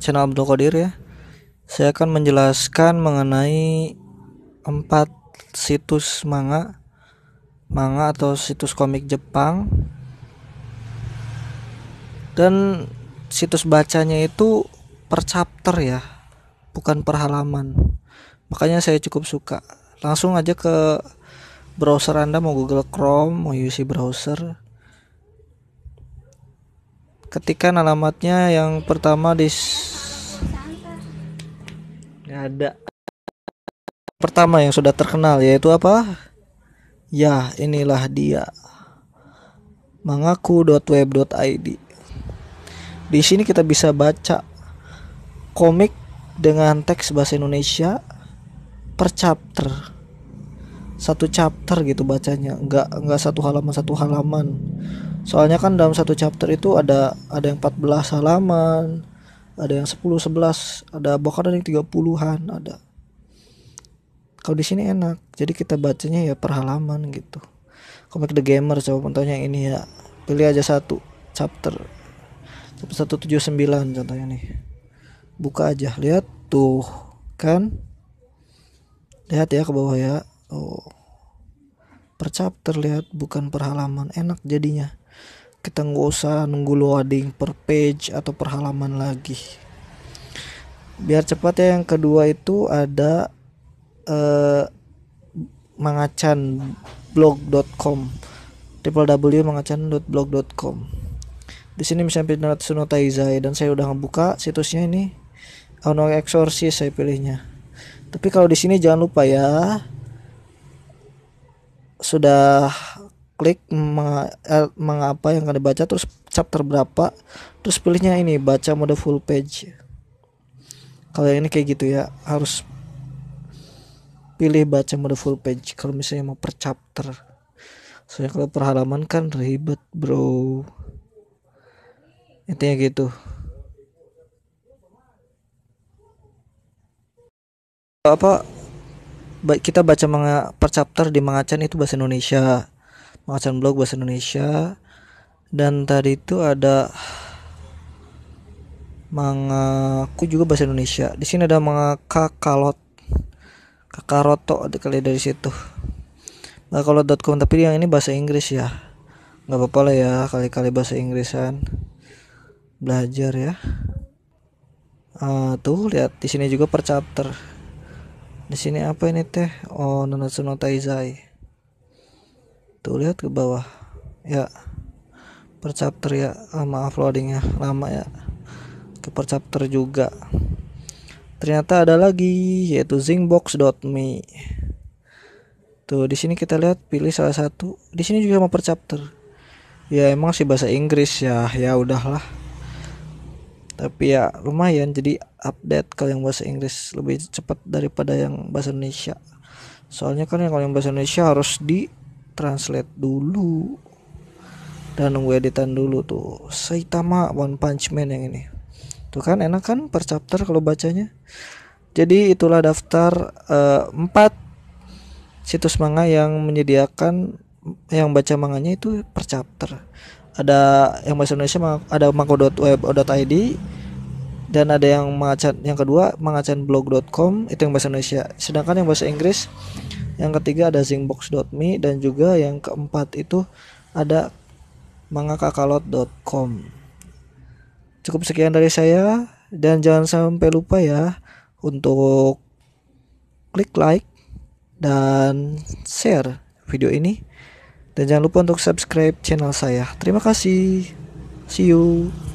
channel Abdul Qadir ya saya akan menjelaskan mengenai empat situs manga manga atau situs komik Jepang dan situs bacanya itu per chapter ya bukan per halaman makanya saya cukup suka langsung aja ke browser anda mau Google Chrome mau UC browser ketikan alamatnya yang pertama di nggak ada pertama yang sudah terkenal yaitu apa ya inilah dia mengaku.web.id di sini kita bisa baca komik dengan teks bahasa Indonesia per chapter satu chapter gitu bacanya nggak nggak satu halaman satu halaman soalnya kan dalam satu chapter itu ada ada yang 14 halaman ada yang 10 11 ada bahkan ada yang 30-an ada kalau di sini enak jadi kita bacanya ya per halaman gitu komik the gamer coba contohnya yang ini ya pilih aja satu chapter chapter 179 contohnya nih buka aja lihat tuh kan lihat ya ke bawah ya oh per chapter lihat bukan per halaman enak jadinya kita nggak usah nunggu loading per page atau per halaman lagi biar cepat ya yang kedua itu ada eh, mengacan blog.com www.mangacan.blog.com di sini misalnya pindah Natsuno Taizai dan saya udah ngebuka situsnya ini Ono Exorcist saya pilihnya tapi kalau di sini jangan lupa ya sudah klik meng, eh, mengapa yang akan dibaca terus chapter berapa terus pilihnya ini baca mode full page kalau ini kayak gitu ya harus pilih baca mode full page kalau misalnya mau per chapter soalnya kalau per halaman kan ribet bro intinya gitu apa kita baca manga, per chapter di mengacan itu bahasa Indonesia Macan Blog Bahasa Indonesia dan tadi itu ada mengaku juga bahasa Indonesia. Di sini ada manga kalot kakaroto ada kali dari situ. Nah, kalau .com tapi yang ini bahasa Inggris ya. nggak apa-apa lah ya kali-kali bahasa Inggrisan. Belajar ya. Uh, tuh lihat di sini juga per chapter. Di sini apa ini teh? Oh, Nanatsu no Taizai tuh lihat ke bawah ya per chapter ya ah, maaf ya lama ya ke per chapter juga ternyata ada lagi yaitu zingbox.me tuh di sini kita lihat pilih salah satu di sini juga mau per chapter ya emang sih bahasa Inggris ya ya udahlah tapi ya lumayan jadi update kalau yang bahasa Inggris lebih cepat daripada yang bahasa Indonesia soalnya kan yang kalau yang bahasa Indonesia harus di translate dulu dan nunggu editan dulu tuh Saitama One Punch Man yang ini tuh kan enak kan per chapter kalau bacanya jadi itulah daftar eh, empat uh, situs manga yang menyediakan yang baca manganya itu per chapter ada yang bahasa Indonesia ada mako.web.id dan ada yang mengacan yang kedua mengacan blog.com itu yang bahasa Indonesia sedangkan yang bahasa Inggris yang ketiga ada zingbox.me dan juga yang keempat itu ada mangakakalot.com cukup sekian dari saya dan jangan sampai lupa ya untuk klik like dan share video ini dan jangan lupa untuk subscribe channel saya terima kasih see you